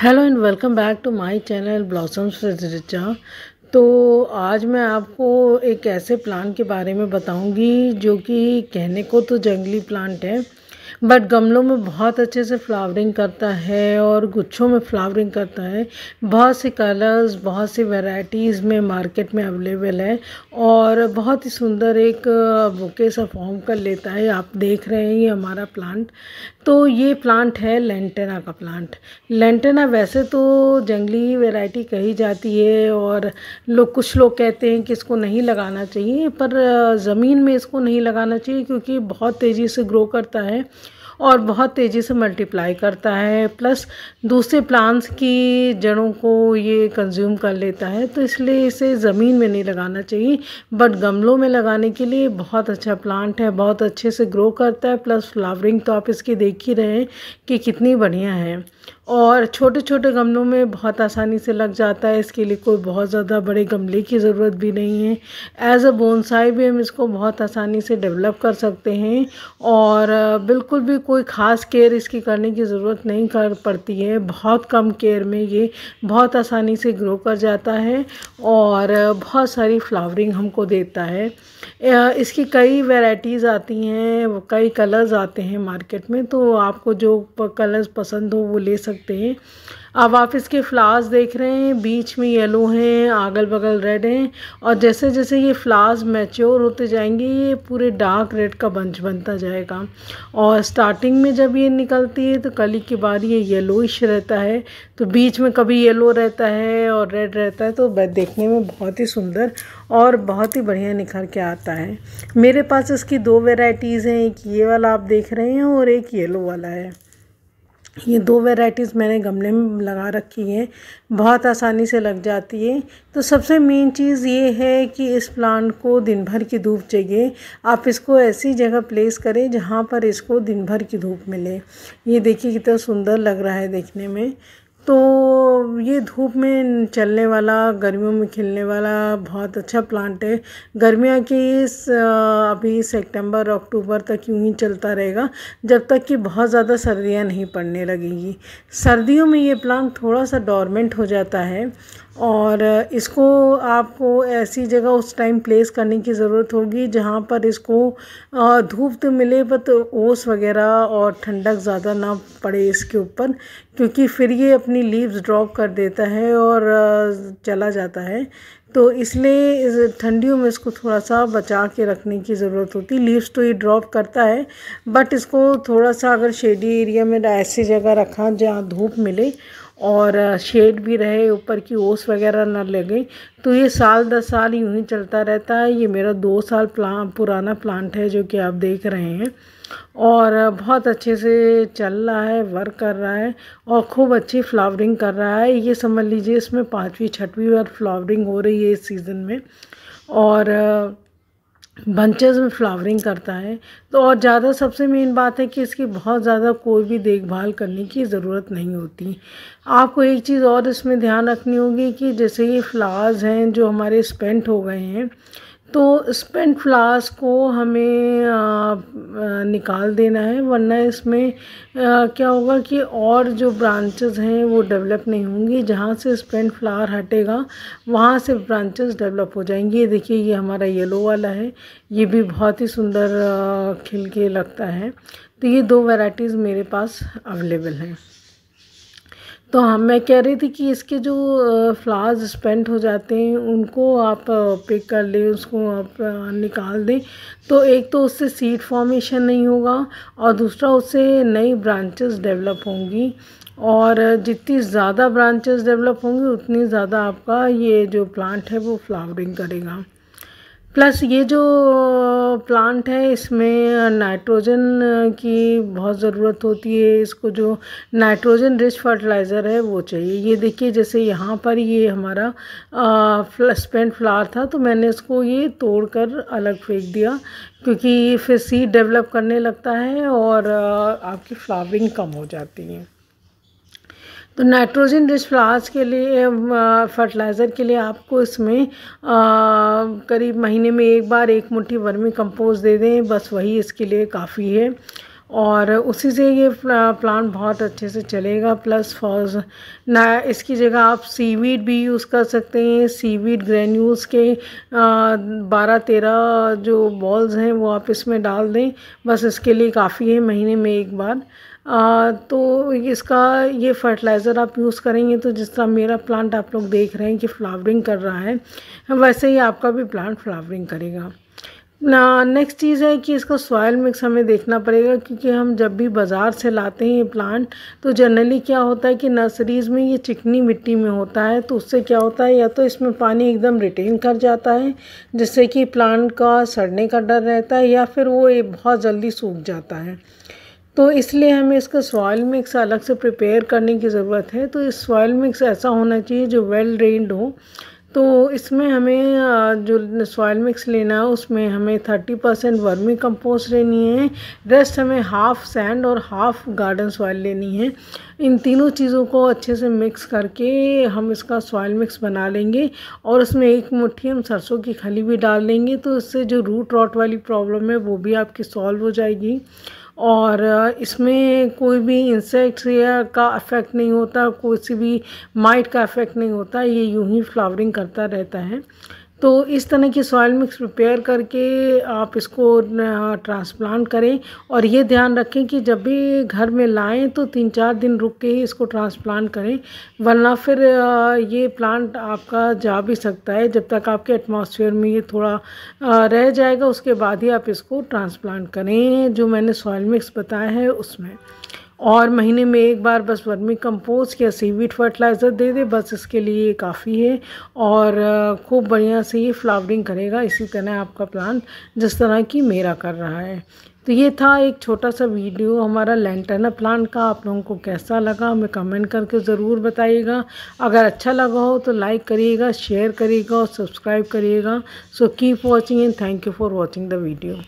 hello and welcome back to my channel blossoms Richa तो आज मैं आपको एक ऐसे प्लांट के बारे में बताऊंगी जो कि कहने को तो जंगली प्लांट है बट गमलों में बहुत अच्छे से फ्लावरिंग करता है और गुच्छों में फ्लावरिंग करता है बहुत से कलर्स बहुत सी वेराइटीज़ में मार्केट में अवेलेबल है और बहुत ही सुंदर एक बुके सा फॉर्म कर लेता है आप देख रहे हैं ये हमारा प्लांट तो ये प्लांट है लेंटेना का प्लांट लेंटेना वैसे तो जंगली वेराइटी कही जाती है और लोग कुछ लोग कहते हैं कि इसको नहीं लगाना चाहिए पर ज़मीन में इसको नहीं लगाना चाहिए क्योंकि बहुत तेज़ी से ग्रो करता है और बहुत तेज़ी से मल्टीप्लाई करता है प्लस दूसरे प्लांट्स की जड़ों को ये कंज्यूम कर लेता है तो इसलिए इसे ज़मीन में नहीं लगाना चाहिए बट गमलों में लगाने के लिए बहुत अच्छा प्लांट है बहुत अच्छे से ग्रो करता है प्लस फ्लावरिंग तो आप इसकी देख ही रहे हैं कि कितनी बढ़िया है और छोटे छोटे गमलों में बहुत आसानी से लग जाता है इसके लिए कोई बहुत ज़्यादा बड़े गमले की ज़रूरत भी नहीं है एज़ अ बोनसाई भी हम इसको बहुत आसानी से डेवलप कर सकते हैं और बिल्कुल भी कोई ख़ास केयर इसकी करने की ज़रूरत नहीं कर पड़ती है बहुत कम केयर में ये बहुत आसानी से ग्रो कर जाता है और बहुत सारी फ्लावरिंग हमको देता है इसकी कई वेराइटीज़ आती हैं कई कलर्स आते हैं मार्केट में तो आपको जो कलर्स पसंद हो वो ले सकते सकते हैं अब आप इसके फ्लावर्स देख रहे हैं बीच में येलो हैं अगल बगल रेड हैं और जैसे जैसे ये फ्लावर्स मैच्योर होते जाएंगे ये पूरे डार्क रेड का बंच बनता जाएगा और स्टार्टिंग में जब ये निकलती है तो कली के बाद ये येलोइश रहता है तो बीच में कभी येलो रहता है और रेड रहता है तो देखने में बहुत ही सुंदर और बहुत ही बढ़िया निखर के आता है मेरे पास इसकी दो वेराइटीज़ हैं एक ये वाला आप देख रहे हैं और एक येलो वाला है ये दो वेराइटीज़ मैंने गमले में लगा रखी हैं बहुत आसानी से लग जाती है तो सबसे मेन चीज़ ये है कि इस प्लांट को दिन भर की धूप चाहिए आप इसको ऐसी जगह प्लेस करें जहाँ पर इसको दिन भर की धूप मिले ये देखिए कितना सुंदर लग रहा है देखने में तो ये धूप में चलने वाला गर्मियों में खिलने वाला बहुत अच्छा प्लांट है गर्मियों की इस अभी सितंबर अक्टूबर तक यूँ ही चलता रहेगा जब तक कि बहुत ज़्यादा सर्दियाँ नहीं पड़ने लगेंगी सर्दियों में ये प्लांट थोड़ा सा डॉर्मेंट हो जाता है और इसको आपको ऐसी जगह उस टाइम प्लेस करने की ज़रूरत होगी जहाँ पर इसको धूप तो मिले बट ओस वगैरह और ठंडक ज़्यादा ना पड़े इसके ऊपर क्योंकि फिर ये अपनी लीव्स ड्रॉप कर देता है और चला जाता है तो इसलिए ठंडियों में इसको थोड़ा सा बचा के रखने की ज़रूरत होती है लीव्स तो ये ड्रॉप करता है बट इसको थोड़ा सा अगर शेडी एरिया में ऐसी जगह रखा जहाँ धूप मिले और शेड भी रहे ऊपर की ओस वगैरह ना लगे तो ये साल दस साल यूँ ही चलता रहता है ये मेरा दो साल प्ला पुराना प्लांट है जो कि आप देख रहे हैं और बहुत अच्छे से चल रहा है वर्क कर रहा है और खूब अच्छी फ्लावरिंग कर रहा है ये समझ लीजिए इसमें पाँचवीं छठवीं बार फ्लावरिंग हो रही है इस सीज़न में और बंचेज में फ्लावरिंग करता है तो और ज़्यादा सबसे मेन बात है कि इसकी बहुत ज़्यादा कोई भी देखभाल करने की ज़रूरत नहीं होती आपको एक चीज़ और इसमें ध्यान रखनी होगी कि जैसे ये फ्लावर्स हैं जो हमारे स्पेंट हो गए हैं तो स्पेंट फ्लास को हमें आ, आ, निकाल देना है वरना इसमें आ, क्या होगा कि और जो ब्रांचेस हैं वो डेवलप नहीं होंगी जहाँ से स्पेंट फ्लावर हटेगा वहाँ से ब्रांचेस डेवलप हो जाएंगी ये देखिए ये हमारा येलो वाला है ये भी बहुत ही सुंदर खिल के लगता है तो ये दो वैराइटीज़ मेरे पास अवेलेबल हैं तो हम हाँ, मैं कह रही थी कि इसके जो फ्लावर्स स्पेंट हो जाते हैं उनको आप पिक कर लें उसको आप निकाल दें तो एक तो उससे सीड फॉर्मेशन नहीं होगा और दूसरा उससे नई ब्रांचेस डेवलप होंगी और जितनी ज़्यादा ब्रांचेस डेवलप होंगी उतनी ज़्यादा आपका ये जो प्लांट है वो फ्लावरिंग करेगा प्लस ये जो प्लांट है इसमें नाइट्रोजन की बहुत ज़रूरत होती है इसको जो नाइट्रोजन रिच फर्टिलाइज़र है वो चाहिए ये देखिए जैसे यहाँ पर ये हमारा स्पेंट फ्लावर था तो मैंने इसको ये तोड़कर अलग फेंक दिया क्योंकि फिर सीड डेवलप करने लगता है और आपकी फ्लावरिंग कम हो जाती है तो नाइट्रोजन रिच फ्लावर्स के लिए फर्टिलाइज़र के लिए आपको इसमें करीब महीने में एक बार एक मुट्ठी वर्मी कंपोस्ट दे दें बस वही इसके लिए काफ़ी है और उसी से ये प्लांट बहुत अच्छे से चलेगा प्लस फॉज ना इसकी जगह आप सीवीड भी यूज़ कर सकते हैं सीवीड ग्रेन्यूल्स के बारह तेरह जो बॉल्स हैं वो आप इसमें डाल दें बस इसके लिए काफ़ी है महीने में एक बार आ, तो इसका ये फर्टिलाइज़र आप यूज़ करेंगे तो जिस तरह मेरा प्लांट आप लोग देख रहे हैं कि फ्लावरिंग कर रहा है वैसे ही आपका भी प्लांट फ्लावरिंग करेगा ना नेक्स्ट चीज़ है कि इसका सॉयल मिक्स हमें देखना पड़ेगा क्योंकि हम जब भी बाज़ार से लाते हैं ये प्लांट तो जनरली क्या होता है कि नर्सरीज़ में ये चिकनी मिट्टी में होता है तो उससे क्या होता है या तो इसमें पानी एकदम रिटेन कर जाता है जिससे कि प्लांट का सड़ने का डर रहता है या फिर वो बहुत जल्दी सूख जाता है तो इसलिए हमें इसका सॉयल मिक्स अलग से प्रिपेयर करने की ज़रूरत है तो इस सॉयल मिक्स ऐसा होना चाहिए जो वेल ड्रेन्ड हो तो इसमें हमें जो सॉयल मिक्स लेना है उसमें हमें थर्टी परसेंट वर्मी कंपोस्ट लेनी है रेस्ट हमें हाफ़ सैंड और हाफ़ गार्डन सॉयल लेनी है इन तीनों चीज़ों को अच्छे से मिक्स करके हम इसका सॉयल मिक्स बना लेंगे और उसमें एक मुट्ठी हम सरसों की खली भी डाल देंगे तो इससे जो रूट रॉट वाली प्रॉब्लम है वो भी आपकी सॉल्व हो जाएगी और इसमें कोई भी इंसेक्ट्स या का अफेक्ट नहीं होता कोई भी माइट का अफेक्ट नहीं होता ये यूं ही फ्लावरिंग करता रहता है तो इस तरह की सॉयल मिक्स प्रिपेयर करके आप इसको ट्रांसप्लांट करें और ये ध्यान रखें कि जब भी घर में लाएं तो तीन चार दिन रुक के ही इसको ट्रांसप्लांट करें वरना फिर ये प्लांट आपका जा भी सकता है जब तक आपके एटमॉस्फेयर में ये थोड़ा रह जाएगा उसके बाद ही आप इसको ट्रांसप्लांट करें जो मैंने सॉयल मिक्स बताया है उसमें और महीने में एक बार बस वर्मी कंपोस्ट या सीवीड फर्टिलाइज़र दे दे बस इसके लिए काफ़ी है और खूब बढ़िया से ये फ्लावरिंग करेगा इसी तरह आपका प्लांट जिस तरह की मेरा कर रहा है तो ये था एक छोटा सा वीडियो हमारा लेंटना प्लांट का आप लोगों को कैसा लगा हमें कमेंट करके ज़रूर बताइएगा अगर अच्छा लगा हो तो लाइक करिएगा शेयर करिएगा और सब्सक्राइब करिएगा so keep watching and thank you for watching the video